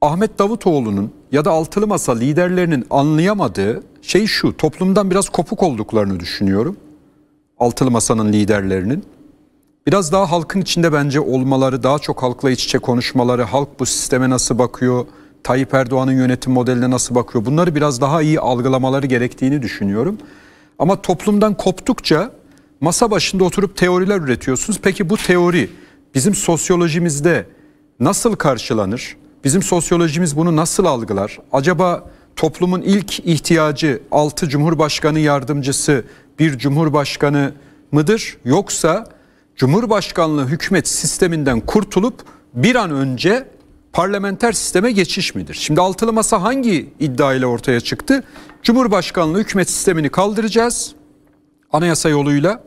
Ahmet Davutoğlu'nun ya da altılı masa liderlerinin anlayamadığı şey şu. Toplumdan biraz kopuk olduklarını düşünüyorum. Altılı masanın liderlerinin. Biraz daha halkın içinde bence olmaları, daha çok halkla iç içe konuşmaları, halk bu sisteme nasıl bakıyor, Tayyip Erdoğan'ın yönetim modeline nasıl bakıyor bunları biraz daha iyi algılamaları gerektiğini düşünüyorum. Ama toplumdan koptukça masa başında oturup teoriler üretiyorsunuz. Peki bu teori bizim sosyolojimizde nasıl karşılanır? Bizim sosyolojimiz bunu nasıl algılar? Acaba toplumun ilk ihtiyacı 6 Cumhurbaşkanı yardımcısı bir Cumhurbaşkanı mıdır? Yoksa Cumhurbaşkanlığı hükümet sisteminden kurtulup bir an önce parlamenter sisteme geçiş midir? Şimdi altılı masa hangi iddia ile ortaya çıktı? Cumhurbaşkanlığı hükümet sistemini kaldıracağız anayasa yoluyla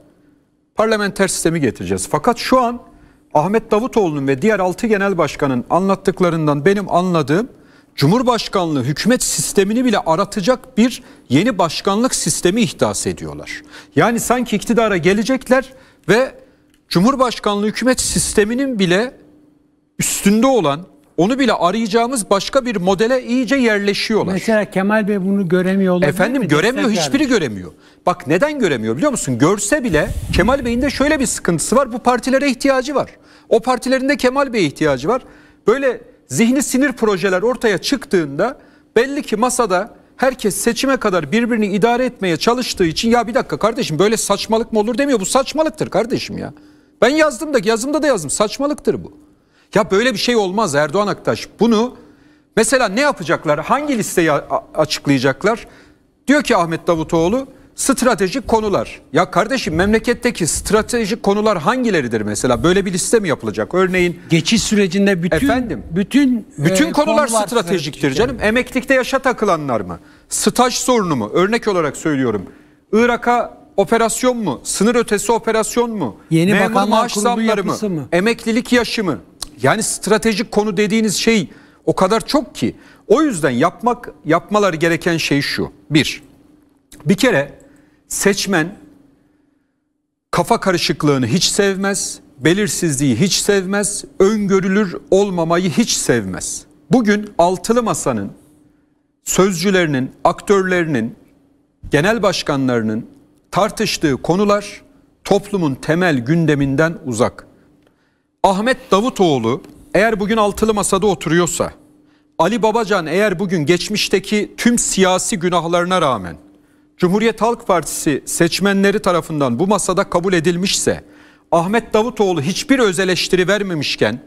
parlamenter sistemi getireceğiz. Fakat şu an Ahmet Davutoğlu'nun ve diğer 6 genel başkanın anlattıklarından benim anladığım Cumhurbaşkanlığı hükümet sistemini bile aratacak bir yeni başkanlık sistemi ihdas ediyorlar. Yani sanki iktidara gelecekler ve Cumhurbaşkanlığı hükümet sisteminin bile üstünde olan onu bile arayacağımız başka bir modele iyice yerleşiyorlar. Mesela Kemal Bey bunu göremiyor olabilir Efendim mi? göremiyor Destek hiçbiri vermiş. göremiyor. Bak neden göremiyor biliyor musun? Görse bile Kemal Bey'in de şöyle bir sıkıntısı var. Bu partilere ihtiyacı var. O partilerinde Kemal Bey ihtiyacı var. Böyle zihni sinir projeler ortaya çıktığında belli ki masada herkes seçime kadar birbirini idare etmeye çalıştığı için ya bir dakika kardeşim böyle saçmalık mı olur demiyor. Bu saçmalıktır kardeşim ya. Ben yazdım da yazımda da yazdım. Saçmalıktır bu. Ya böyle bir şey olmaz Erdoğan Aktaş. Bunu mesela ne yapacaklar? Hangi listeyi açıklayacaklar? Diyor ki Ahmet Davutoğlu stratejik konular. Ya kardeşim memleketteki stratejik konular hangileridir mesela? Böyle bir liste mi yapılacak? Örneğin geçiş sürecinde bütün efendim, bütün e, bütün e, konular, konular stratejiktir canım. Yani. Emeklilikte yaşa takılanlar mı? Staj sorunu mu? Örnek olarak söylüyorum. Irak'a operasyon mu? Sınır ötesi operasyon mu? Yeni Memur bakanlar maaş zamları mı? mı? Emeklilik yaşı mı? Yani stratejik konu dediğiniz şey o kadar çok ki. O yüzden yapmak yapmaları gereken şey şu. Bir, bir kere Seçmen kafa karışıklığını hiç sevmez, belirsizliği hiç sevmez, öngörülür olmamayı hiç sevmez. Bugün altılı masanın sözcülerinin, aktörlerinin, genel başkanlarının tartıştığı konular toplumun temel gündeminden uzak. Ahmet Davutoğlu eğer bugün altılı masada oturuyorsa, Ali Babacan eğer bugün geçmişteki tüm siyasi günahlarına rağmen Cumhuriyet Halk Partisi seçmenleri tarafından bu masada kabul edilmişse Ahmet Davutoğlu hiçbir öz eleştiri vermemişken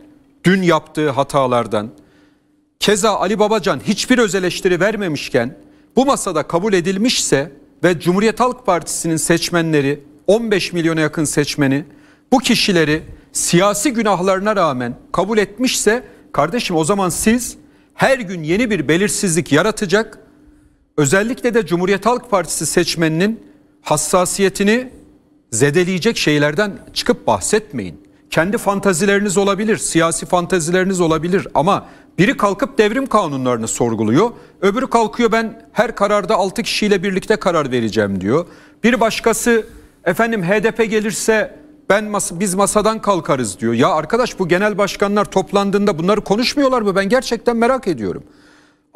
dün yaptığı hatalardan keza Ali Babacan hiçbir öz eleştiri vermemişken bu masada kabul edilmişse ve Cumhuriyet Halk Partisi'nin seçmenleri 15 milyona yakın seçmeni bu kişileri siyasi günahlarına rağmen kabul etmişse kardeşim o zaman siz her gün yeni bir belirsizlik yaratacak özellikle de Cumhuriyet Halk Partisi seçmeninin hassasiyetini zedeleyecek şeylerden çıkıp bahsetmeyin. Kendi fantazileriniz olabilir, siyasi fantazileriniz olabilir ama biri kalkıp devrim kanunlarını sorguluyor. Öbürü kalkıyor ben her kararda 6 kişiyle birlikte karar vereceğim diyor. Bir başkası efendim HDP gelirse ben mas biz masadan kalkarız diyor. Ya arkadaş bu genel başkanlar toplandığında bunları konuşmuyorlar mı? Ben gerçekten merak ediyorum.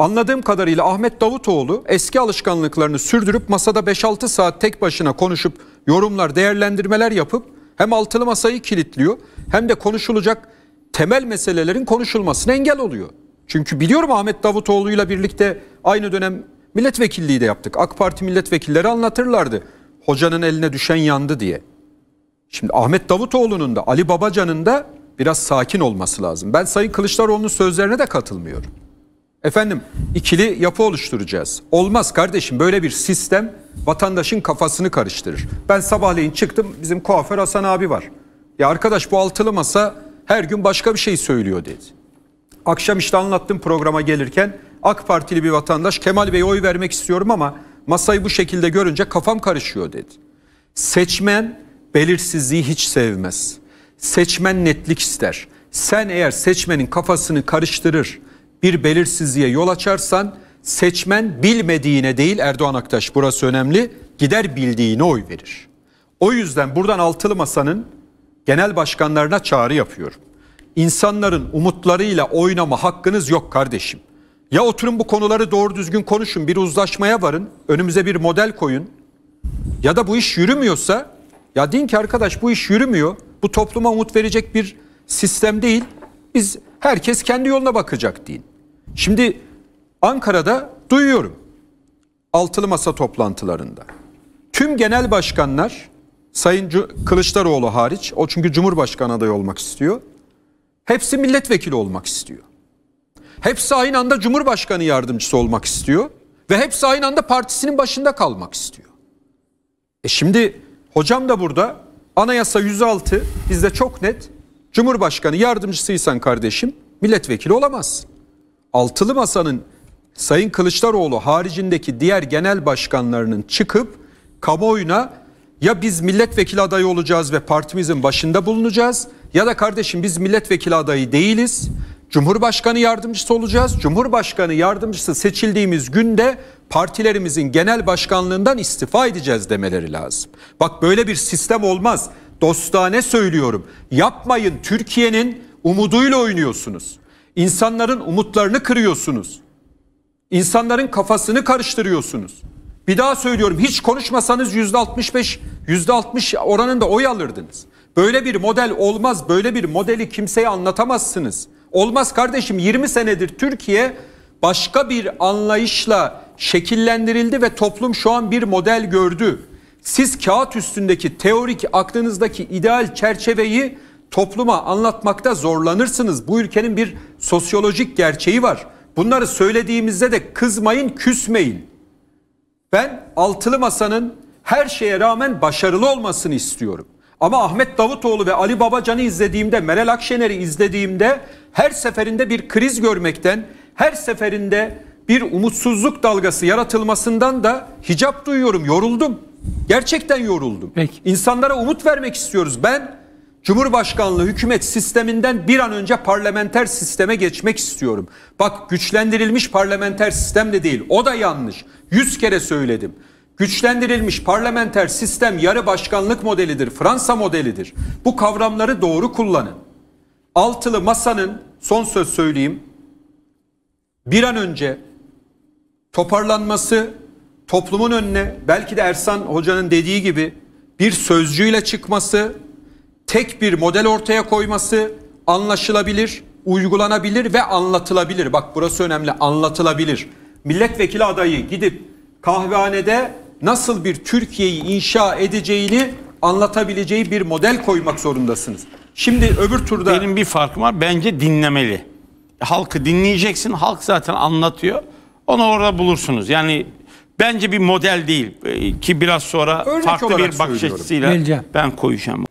Anladığım kadarıyla Ahmet Davutoğlu eski alışkanlıklarını sürdürüp masada 5-6 saat tek başına konuşup yorumlar, değerlendirmeler yapıp hem altılı masayı kilitliyor hem de konuşulacak temel meselelerin konuşulmasına engel oluyor. Çünkü biliyorum Ahmet Davutoğlu'yla birlikte aynı dönem milletvekilliği de yaptık. AK Parti milletvekilleri anlatırlardı. Hocanın eline düşen yandı diye. Şimdi Ahmet Davutoğlu'nun da Ali Babacan'ın da biraz sakin olması lazım. Ben Sayın Kılıçdaroğlu'nun sözlerine de katılmıyorum efendim ikili yapı oluşturacağız. Olmaz kardeşim böyle bir sistem vatandaşın kafasını karıştırır. Ben sabahleyin çıktım bizim kuaför Hasan abi var. Ya arkadaş bu altılı masa her gün başka bir şey söylüyor dedi. Akşam işte anlattım programa gelirken AK Partili bir vatandaş Kemal Bey'e oy vermek istiyorum ama masayı bu şekilde görünce kafam karışıyor dedi. Seçmen belirsizliği hiç sevmez. Seçmen netlik ister. Sen eğer seçmenin kafasını karıştırır, bir belirsizliğe yol açarsan seçmen bilmediğine değil Erdoğan Aktaş burası önemli gider bildiğine oy verir. O yüzden buradan altılı masanın genel başkanlarına çağrı yapıyorum. İnsanların umutlarıyla oynama hakkınız yok kardeşim. Ya oturun bu konuları doğru düzgün konuşun, bir uzlaşmaya varın, önümüze bir model koyun. Ya da bu iş yürümüyorsa, ya deyin ki arkadaş bu iş yürümüyor, bu topluma umut verecek bir sistem değil. Biz herkes kendi yoluna bakacak deyin. Şimdi Ankara'da duyuyorum altılı masa toplantılarında. Tüm genel başkanlar Sayın Kılıçdaroğlu hariç o çünkü Cumhurbaşkanı adayı olmak istiyor. Hepsi milletvekili olmak istiyor. Hepsi aynı anda Cumhurbaşkanı yardımcısı olmak istiyor ve hepsi aynı anda partisinin başında kalmak istiyor. E şimdi hocam da burada anayasa 106 bizde çok net Cumhurbaşkanı yardımcısıysan kardeşim milletvekili olamazsın altılı masanın Sayın Kılıçdaroğlu haricindeki diğer genel başkanlarının çıkıp kamuoyuna ya biz milletvekili adayı olacağız ve partimizin başında bulunacağız ya da kardeşim biz milletvekili adayı değiliz. Cumhurbaşkanı yardımcısı olacağız. Cumhurbaşkanı yardımcısı seçildiğimiz günde partilerimizin genel başkanlığından istifa edeceğiz demeleri lazım. Bak böyle bir sistem olmaz. Dostane söylüyorum. Yapmayın Türkiye'nin umuduyla oynuyorsunuz. İnsanların umutlarını kırıyorsunuz. İnsanların kafasını karıştırıyorsunuz. Bir daha söylüyorum hiç konuşmasanız yüzde 65 yüzde 60 oranında oy alırdınız. Böyle bir model olmaz. Böyle bir modeli kimseye anlatamazsınız. Olmaz kardeşim 20 senedir Türkiye başka bir anlayışla şekillendirildi ve toplum şu an bir model gördü. Siz kağıt üstündeki teorik aklınızdaki ideal çerçeveyi topluma anlatmakta zorlanırsınız. Bu ülkenin bir sosyolojik gerçeği var. Bunları söylediğimizde de kızmayın, küsmeyin. Ben altılı masanın her şeye rağmen başarılı olmasını istiyorum. Ama Ahmet Davutoğlu ve Ali Babacan'ı izlediğimde, Meral Akşener'i izlediğimde her seferinde bir kriz görmekten, her seferinde bir umutsuzluk dalgası yaratılmasından da hicap duyuyorum, yoruldum. Gerçekten yoruldum. Peki. İnsanlara umut vermek istiyoruz. Ben Cumhurbaşkanlığı hükümet sisteminden bir an önce parlamenter sisteme geçmek istiyorum. Bak güçlendirilmiş parlamenter sistem de değil. O da yanlış. Yüz kere söyledim. Güçlendirilmiş parlamenter sistem yarı başkanlık modelidir. Fransa modelidir. Bu kavramları doğru kullanın. Altılı masanın son söz söyleyeyim. Bir an önce toparlanması toplumun önüne belki de Ersan hocanın dediği gibi bir sözcüyle çıkması tek bir model ortaya koyması anlaşılabilir, uygulanabilir ve anlatılabilir. Bak burası önemli anlatılabilir. Milletvekili adayı gidip kahvehanede nasıl bir Türkiye'yi inşa edeceğini anlatabileceği bir model koymak zorundasınız. Şimdi öbür turda... Benim bir farkım var. Bence dinlemeli. Halkı dinleyeceksin. Halk zaten anlatıyor. Onu orada bulursunuz. Yani bence bir model değil ee, ki biraz sonra Örnek farklı bir bakış açısıyla ben koyacağım.